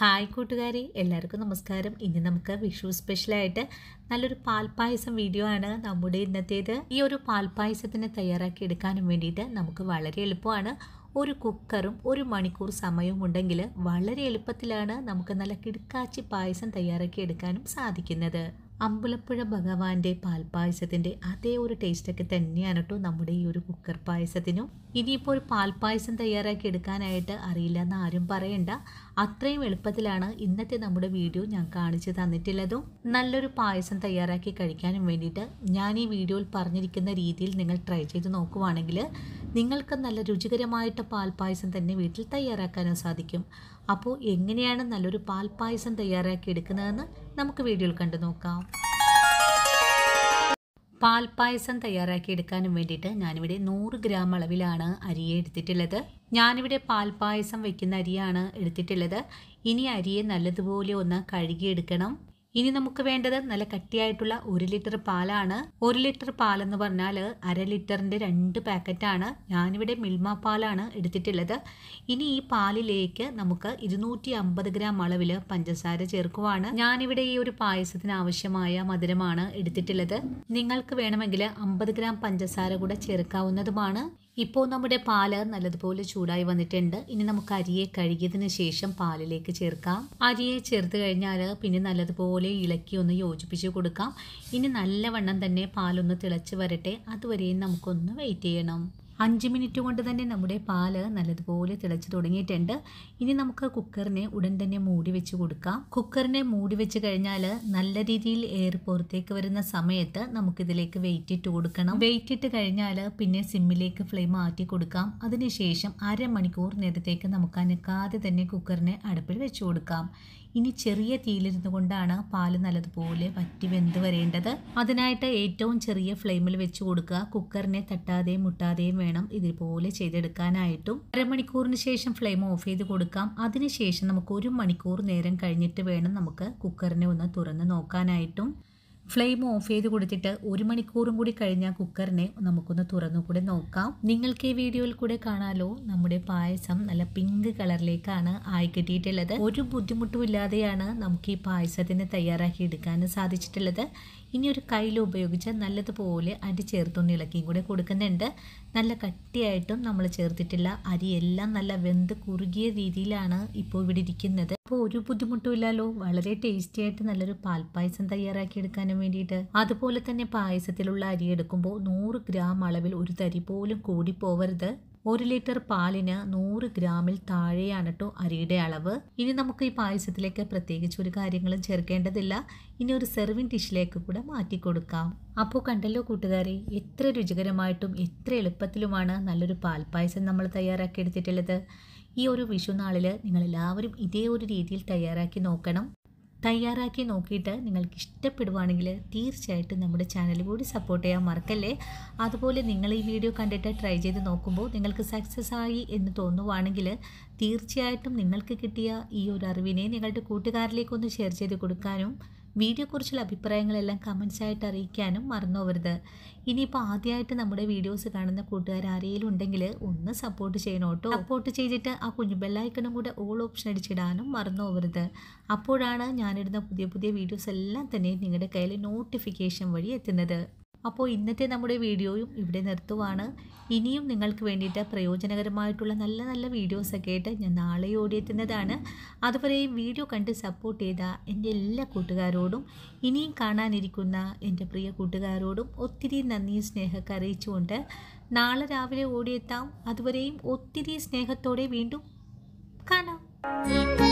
hi കൂട്ടുകാരി എല്ലാവർക്കും നമസ്കാരം ഇനി നമുക്ക് വിഷു സ്പെഷ്യലായിട്ട് നല്ലൊരു പാൽപ്പായസം വീഡിയോ ആണ് നമ്മുടെ ഇന്നത്തേത് ഈ ഒരു പാൽപ്പായസത്തിന് തയ്യാറാക്കി എടുക്കാനും വേണ്ടിയിട്ട് നമുക്ക് വളരെ എളുപ്പമാണ് ഒരു കുക്കറും ഒരു മണിക്കൂർ സമയവും ഉണ്ടെങ്കിൽ വളരെ എളുപ്പത്തിലാണ് നമുക്ക് നല്ല കിടക്കാച്ചി പായസം തയ്യാറാക്കി എടുക്കാനും സാധിക്കുന്നത് അമ്പലപ്പുഴ ഭഗവാന്റെ പാൽപ്പായസത്തിന്റെ അതേ ഒരു ടേസ്റ്റൊക്കെ തന്നെയാണ് കേട്ടോ നമ്മുടെ ഈ ഒരു കുക്കർ പായസത്തിനും ഇനിയിപ്പോൾ ഒരു പാൽപ്പായസം തയ്യാറാക്കി എടുക്കാനായിട്ട് അറിയില്ല എന്ന് ആരും പറയണ്ട അത്രയും എളുപ്പത്തിലാണ് ഇന്നത്തെ നമ്മുടെ വീഡിയോ ഞാൻ കാണിച്ചു തന്നിട്ടുള്ളതും നല്ലൊരു പായസം തയ്യാറാക്കി കഴിക്കാനും വേണ്ടിയിട്ട് ഞാൻ ഈ വീഡിയോയിൽ പറഞ്ഞിരിക്കുന്ന രീതിയിൽ നിങ്ങൾ ട്രൈ ചെയ്ത് നോക്കുവാണെങ്കിൽ നിങ്ങൾക്ക് നല്ല രുചികരമായിട്ട് പാൽപ്പായസം തന്നെ വീട്ടിൽ തയ്യാറാക്കാനും സാധിക്കും അപ്പോൾ എങ്ങനെയാണ് നല്ലൊരു പാൽപ്പായസം തയ്യാറാക്കി എടുക്കുന്നതെന്ന് നമുക്ക് വീഡിയോയിൽ കണ്ടു നോക്കാം പാൽപ്പായസം തയ്യാറാക്കി എടുക്കാനും വേണ്ടിയിട്ട് ഞാനിവിടെ നൂറ് ഗ്രാം അളവിലാണ് അരിയെ എടുത്തിട്ടുള്ളത് ഞാനിവിടെ പാൽപ്പായസം വയ്ക്കുന്ന അരിയാണ് എടുത്തിട്ടുള്ളത് ഇനി അരിയെ നല്ലതുപോലെ ഒന്ന് കഴുകിയെടുക്കണം ഇനി നമുക്ക് വേണ്ടത് നല്ല കട്ടിയായിട്ടുള്ള ഒരു ലിറ്റർ പാലാണ് ഒരു ലിറ്റർ പാലെന്ന് പറഞ്ഞാൽ അര ലിറ്ററിൻ്റെ രണ്ട് പാക്കറ്റാണ് ഞാനിവിടെ മിൽമ പാലാണ് എടുത്തിട്ടുള്ളത് ഇനി ഈ പാലിലേക്ക് നമുക്ക് ഇരുന്നൂറ്റി അമ്പത് ഗ്രാം അളവിൽ പഞ്ചസാര ചേർക്കുവാണ് ഞാനിവിടെ ഈ ഒരു പായസത്തിന് ആവശ്യമായ മധുരമാണ് എടുത്തിട്ടുള്ളത് നിങ്ങൾക്ക് വേണമെങ്കിൽ അമ്പത് ഗ്രാം പഞ്ചസാര കൂടെ ചേർക്കാവുന്നതുമാണ് ഇപ്പോൾ നമ്മുടെ പാല് നല്ലതുപോലെ ചൂടായി വന്നിട്ടുണ്ട് ഇനി നമുക്ക് അരിയെ കഴുകിയതിന് ശേഷം പാലിലേക്ക് ചേർക്കാം അരിയെ ചേർത്ത് കഴിഞ്ഞാൽ പിന്നെ നല്ലതുപോലെ ഇളക്കി ഒന്ന് യോജിപ്പിച്ച് കൊടുക്കാം ഇനി നല്ലവണ്ണം തന്നെ പാലൊന്ന് തിളച്ച് വരട്ടെ അതുവരെയും നമുക്കൊന്ന് വെയിറ്റ് ചെയ്യണം അഞ്ച് മിനിറ്റ് കൊണ്ട് തന്നെ നമ്മുടെ പാല് നല്ലതുപോലെ തിളച്ച് തുടങ്ങിയിട്ടുണ്ട് ഇനി നമുക്ക് കുക്കറിനെ ഉടൻ തന്നെ മൂടി വെച്ച് കൊടുക്കാം കുക്കറിനെ മൂടി വെച്ച് കഴിഞ്ഞാൽ നല്ല രീതിയിൽ എയർ പുറത്തേക്ക് വരുന്ന സമയത്ത് നമുക്കിതിലേക്ക് വെയിറ്റ് ഇട്ട് കൊടുക്കണം വെയിറ്റ് ഇട്ട് കഴിഞ്ഞാൽ പിന്നെ സിമ്മിലേക്ക് ഫ്ലെയിം മാറ്റി കൊടുക്കാം അതിനുശേഷം അരമണിക്കൂർ നേരത്തേക്ക് നമുക്ക് അനക്കാതെ തന്നെ കുക്കറിനെ അടുപ്പിൽ വെച്ച് കൊടുക്കാം ഇനി ചെറിയ തീയിലിരുന്നു കൊണ്ടാണ് പാല് നല്ലതുപോലെ വറ്റി വെന്ത് വരേണ്ടത് അതിനായിട്ട് ഏറ്റവും ചെറിയ ഫ്ലെയിമിൽ വെച്ച് കൊടുക്കുക കുക്കറിനെ തട്ടാതെയും മുട്ടാതെയും വേണം ഇതുപോലെ ചെയ്തെടുക്കാനായിട്ടും അരമണിക്കൂറിന് ശേഷം ഫ്ലെയിം ഓഫ് ചെയ്ത് കൊടുക്കാം അതിനുശേഷം നമുക്ക് ഒരു മണിക്കൂർ നേരം കഴിഞ്ഞിട്ട് വേണം നമുക്ക് കുക്കറിനെ ഒന്ന് തുറന്ന് നോക്കാനായിട്ടും ഫ്ലെയിം ഓഫ് ചെയ്ത് കൊടുത്തിട്ട് ഒരു മണിക്കൂറും കൂടി കഴിഞ്ഞ കുക്കറിനെ നമുക്കൊന്ന് തുറന്നു കൂടെ നോക്കാം നിങ്ങൾക്ക് ഈ വീഡിയോയിൽ കൂടെ കാണാലോ നമ്മുടെ പായസം നല്ല പിങ്ക് കളറിലേക്കാണ് ആയി കിട്ടിയിട്ടുള്ളത് ഒരു ബുദ്ധിമുട്ടും ഇല്ലാതെയാണ് നമുക്ക് ഈ പായസത്തിന് തയ്യാറാക്കി എടുക്കാൻ സാധിച്ചിട്ടുള്ളത് ഇനി ഒരു കയ്യിൽ ഉപയോഗിച്ച് നല്ലതുപോലെ അരി ചേർത്തൊന്ന് ഇളക്കിയും കൂടെ കൊടുക്കുന്നുണ്ട് നല്ല കട്ടിയായിട്ടും നമ്മൾ ചേർത്തിട്ടില്ല അരിയെല്ലാം നല്ല വെന്ത് കുറുകിയ രീതിയിലാണ് ഇപ്പോൾ ഇവിടെ ഇരിക്കുന്നത് അപ്പോൾ ഒരു ഇല്ലല്ലോ വളരെ ടേസ്റ്റി ആയിട്ട് നല്ലൊരു പാൽപ്പായസം തയ്യാറാക്കിയെടുക്കാനും വേണ്ടിയിട്ട് അതുപോലെ തന്നെ പായസത്തിലുള്ള അരി എടുക്കുമ്പോൾ നൂറ് ഗ്രാം അളവിൽ ഒരു തരി പോലും കൂടി പോവരുത് ഒരു ലിറ്റർ പാലിന് നൂറ് ഗ്രാമിൽ താഴെയാണ് കേട്ടോ അരിയുടെ അളവ് ഇനി നമുക്ക് ഈ പായസത്തിലേക്ക് പ്രത്യേകിച്ച് ഒരു കാര്യങ്ങളും ചേർക്കേണ്ടതില്ല ഇനി ഒരു സെർവിങ് ഡിഷിലേക്ക് കൂടെ മാറ്റി കൊടുക്കാം അപ്പോൾ കണ്ടല്ലോ കൂട്ടുകാരെ എത്ര രുചികരമായിട്ടും എത്ര എളുപ്പത്തിലുമാണ് നല്ലൊരു പാൽപ്പായസം നമ്മൾ തയ്യാറാക്കി എടുത്തിട്ടുള്ളത് ഈ ഒരു വിഷുനാളിൽ നിങ്ങളെല്ലാവരും ഇതേ ഒരു രീതിയിൽ തയ്യാറാക്കി നോക്കണം തയ്യാറാക്കി നോക്കിയിട്ട് നിങ്ങൾക്ക് ഇഷ്ടപ്പെടുവാണെങ്കിൽ തീർച്ചയായിട്ടും നമ്മുടെ ചാനൽ കൂടി സപ്പോർട്ട് ചെയ്യാൻ മറക്കല്ലേ അതുപോലെ നിങ്ങൾ ഈ വീഡിയോ കണ്ടിട്ട് ട്രൈ ചെയ്ത് നോക്കുമ്പോൾ നിങ്ങൾക്ക് സക്സസ് ആയി എന്ന് തോന്നുവാണെങ്കിൽ തീർച്ചയായിട്ടും നിങ്ങൾക്ക് കിട്ടിയ ഈ ഒരു അറിവിനെ നിങ്ങളുടെ കൂട്ടുകാരിലേക്കൊന്ന് ഷെയർ ചെയ്ത് കൊടുക്കാനും വീഡിയോക്കുറിച്ചുള്ള അഭിപ്രായങ്ങളെല്ലാം കമൻസായിട്ട് ആയിട്ട് അറിയിക്കാനും മറന്നുപോകരുത് ഇനിയിപ്പോൾ ആദ്യമായിട്ട് നമ്മുടെ വീഡിയോസ് കാണുന്ന കൂട്ടുകാർ ആരെങ്കിലും ഉണ്ടെങ്കിൽ ഒന്ന് സപ്പോർട്ട് ചെയ്യണം കേട്ടോ സപ്പോർട്ട് ചെയ്തിട്ട് ആ കുഞ്ഞു ബെല്ലായിക്കണം കൂടെ ഓൾ ഓപ്ഷൻ അടിച്ചിടാനും മറന്നുപോകരുത് അപ്പോഴാണ് ഞാനിടുന്ന പുതിയ പുതിയ വീഡിയോസ് എല്ലാം തന്നെ നിങ്ങളുടെ കയ്യിൽ നോട്ടിഫിക്കേഷൻ വഴി എത്തുന്നത് അപ്പോൾ ഇന്നത്തെ നമ്മുടെ വീഡിയോയും ഇവിടെ നിർത്തുവാണ് ഇനിയും നിങ്ങൾക്ക് വേണ്ടിയിട്ട് പ്രയോജനകരമായിട്ടുള്ള നല്ല നല്ല വീഡിയോസൊക്കെ ആയിട്ട് ഞാൻ നാളെ ഓടിയെത്തുന്നതാണ് അതുപോലെ ഈ വീഡിയോ കണ്ട് സപ്പോർട്ട് ചെയ്ത എൻ്റെ എല്ലാ കൂട്ടുകാരോടും ഇനിയും കാണാനിരിക്കുന്ന എൻ്റെ പ്രിയ കൂട്ടുകാരോടും ഒത്തിരി നന്ദിയും സ്നേഹമൊക്കെ അറിയിച്ചുകൊണ്ട് നാളെ രാവിലെ ഓടിയെത്താം അതുവരെയും ഒത്തിരി സ്നേഹത്തോടെ വീണ്ടും കാണാം